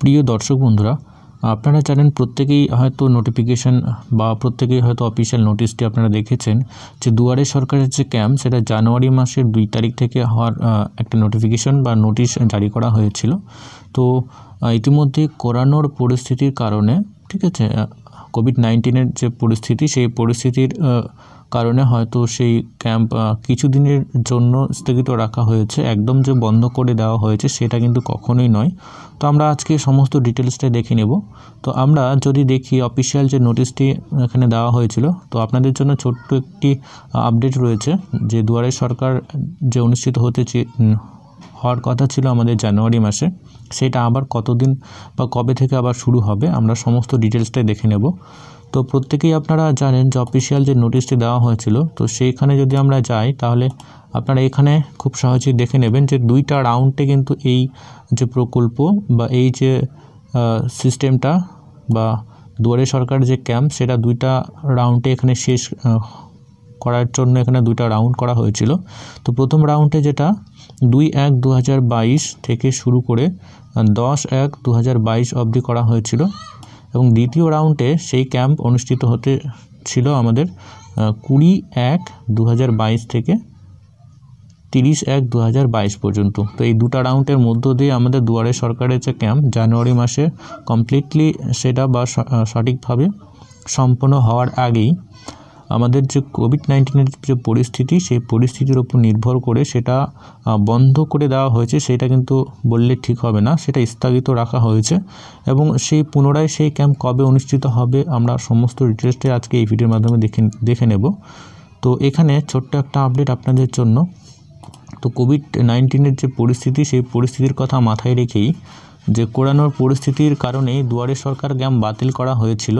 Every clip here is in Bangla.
প্রিয় দর্শক বন্ধুরা আপনারা জানেন প্রত্যেকেই হয়তো নোটিফিকেশান বা প্রত্যেকেই হয়তো অফিসিয়াল নোটিশটি আপনারা দেখেছেন যে দুয়ারে সরকারের যে ক্যাম্প সেটা জানুয়ারি মাসের দুই তারিখ থেকে হওয়ার একটা নোটিফিকেশান বা নোটিশ জারি করা হয়েছিল তো ইতিমধ্যে করানোর পরিস্থিতির কারণে ঠিক আছে কোভিড নাইন্টিনের যে পরিস্থিতি সেই পরিস্থিতির কারণে হয়তো সেই ক্যাম্প কিছুদিনের জন্য স্থগিত রাখা হয়েছে একদম যে বন্ধ করে দেওয়া হয়েছে সেটা কিন্তু কখনোই নয় তো আমরা আজকে সমস্ত ডিটেলসটা দেখে নেব তো আমরা যদি দেখি অফিসিয়াল যে নোটিশটি এখানে দেওয়া হয়েছিল তো আপনাদের জন্য ছোট্ট একটি আপডেট রয়েছে যে দুয়ারে সরকার যে অনুষ্ঠিত হতে হওয়ার কথা ছিল আমাদের জানুয়ারি মাসে সেটা আবার কতদিন বা কবে থেকে আবার শুরু হবে আমরা সমস্ত ডিটেলসটাই দেখে নেব তো প্রত্যেকেই আপনারা জানেন যে অফিসিয়াল যে নোটিশটি দেওয়া হয়েছিল তো সেইখানে যদি আমরা যাই তাহলে আপনারা এখানে খুব সহজেই দেখে নেবেন যে দুইটা রাউন্ডে কিন্তু এই যে প্রকল্প বা এই যে সিস্টেমটা বা দুয়ারে সরকারের যে ক্যাম্প সেটা দুইটা রাউন্ডে এখানে শেষ করার জন্য এখানে দুইটা রাউন্ড করা হয়েছিল তো প্রথম রাউন্ডে যেটা দুই এক দু থেকে শুরু করে দশ এক দু অবধি করা হয়েছিল এবং দ্বিতীয় রাউন্ডে সেই ক্যাম্প অনুষ্ঠিত হতে ছিল আমাদের কুড়ি এক দু থেকে তিরিশ এক দু পর্যন্ত তো এই দুটা রাউন্ডের মধ্য দিয়ে আমাদের দুয়ারে সরকারের যে ক্যাম্প জানুয়ারি মাসে কমপ্লিটলি সেটা বা সঠিকভাবে সম্পন্ন হওয়ার আগেই আমাদের যে কোভিড নাইন্টিনের যে পরিস্থিতি সেই পরিস্থিতির ওপর নির্ভর করে সেটা বন্ধ করে দেওয়া হয়েছে সেটা কিন্তু বললে ঠিক হবে না সেটা স্থগিত রাখা হয়েছে এবং সেই পুনরায় সেই ক্যাম্প কবে অনুষ্ঠিত হবে আমরা সমস্ত ডিটেলসটি আজকে এই ভিডিওর মাধ্যমে দেখে দেখে নেব তো এখানে ছোট্ট একটা আপডেট আপনাদের জন্য তো কোভিড নাইন্টিনের যে পরিস্থিতি সেই পরিস্থিতির কথা মাথায় রেখেই যে কোরানোর পরিস্থিতির কারণে দুয়ারে সরকার ক্যাম্প বাতিল করা হয়েছিল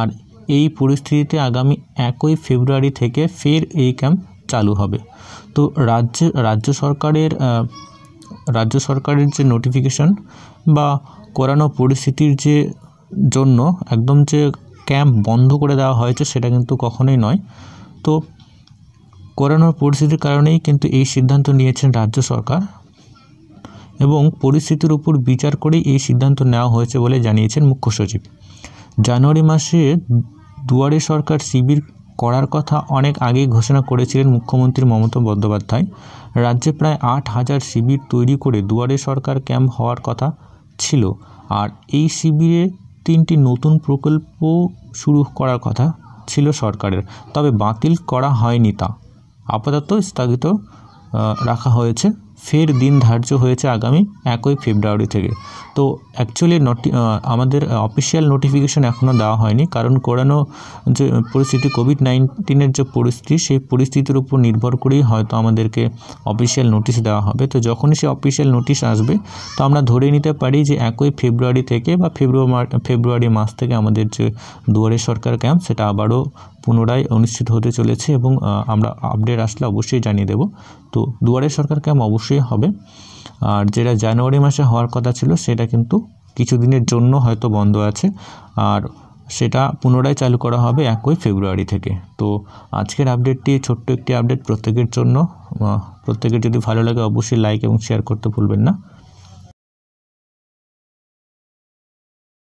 আর এই পরিস্থিতিতে আগামী একই ফেব্রুয়ারি থেকে ফের এই ক্যাম্প চালু হবে তো রাজ্য রাজ্য সরকারের রাজ্য সরকারের যে নোটিফিকেশন বা করানো পরিস্থিতির যে জন্য একদম যে ক্যাম্প বন্ধ করে দেওয়া হয়েছে সেটা কিন্তু কখনোই নয় তো করানোর পরিস্থিতির কারণেই কিন্তু এই সিদ্ধান্ত নিয়েছেন রাজ্য সরকার এবং পরিস্থিতির উপর বিচার করেই এই সিদ্ধান্ত নেওয়া হয়েছে বলে জানিয়েছেন মুখ্য সচিব জানুয়ারি মাসে দুয়ারে সরকার শিবির করার কথা অনেক আগেই ঘোষণা করেছিলেন মুখ্যমন্ত্রী মমতা বন্দ্যোপাধ্যায় রাজ্যে প্রায় আট হাজার শিবির তৈরি করে দুয়ারে সরকার ক্যাম্প হওয়ার কথা ছিল আর এই শিবিরে তিনটি নতুন প্রকল্প শুরু করার কথা ছিল সরকারের তবে বাতিল করা হয়নি তা আপাতত স্থগিত রাখা হয়েছে ফের দিন ধার্য হয়েছে আগামী একই ফেব্রুয়ারি থেকে তো অ্যাকচুয়ালি নোটি আমাদের অফিসিয়াল নোটিফিকেশন এখনও দেওয়া হয়নি কারণ করানো যে পরিস্থিতি কোভিড নাইন্টিনের যে পরিস্থিতি সেই পরিস্থিতির উপর নির্ভর করেই হয়তো আমাদেরকে অফিসিয়াল নোটিশ দেওয়া হবে তো যখনই সে অফিসিয়াল নোটিশ আসবে তো আমরা ধরে নিতে পারি যে একই ফেব্রুয়ারি থেকে বা ফেব্রুয়ারি ফেব্রুয়ারি মাস থেকে আমাদের যে দুয়ারে সরকার ক্যাম্প সেটা আবারও পুনরায় অনুষ্ঠিত হতে চলেছে এবং আমরা আপডেট আসলে অবশ্যই জানিয়ে দেব তো দুয়ারে সরকার ক্যাম্প অবশ্যই হবে আর যেটা জানুয়ারি মাসে হওয়ার কথা ছিল সেটা কিন্তু কিছুদিনের জন্য হয়তো বন্ধ আছে আর সেটা পুনরায় চালু করা হবে একই ফেব্রুয়ারি থেকে তো আজকের আপডেটটি ছোট্ট একটি আপডেট প্রত্যেকের জন্য প্রত্যেকের যদি ভালো লাগে অবশ্যই লাইক এবং শেয়ার করতে ভুলবেন না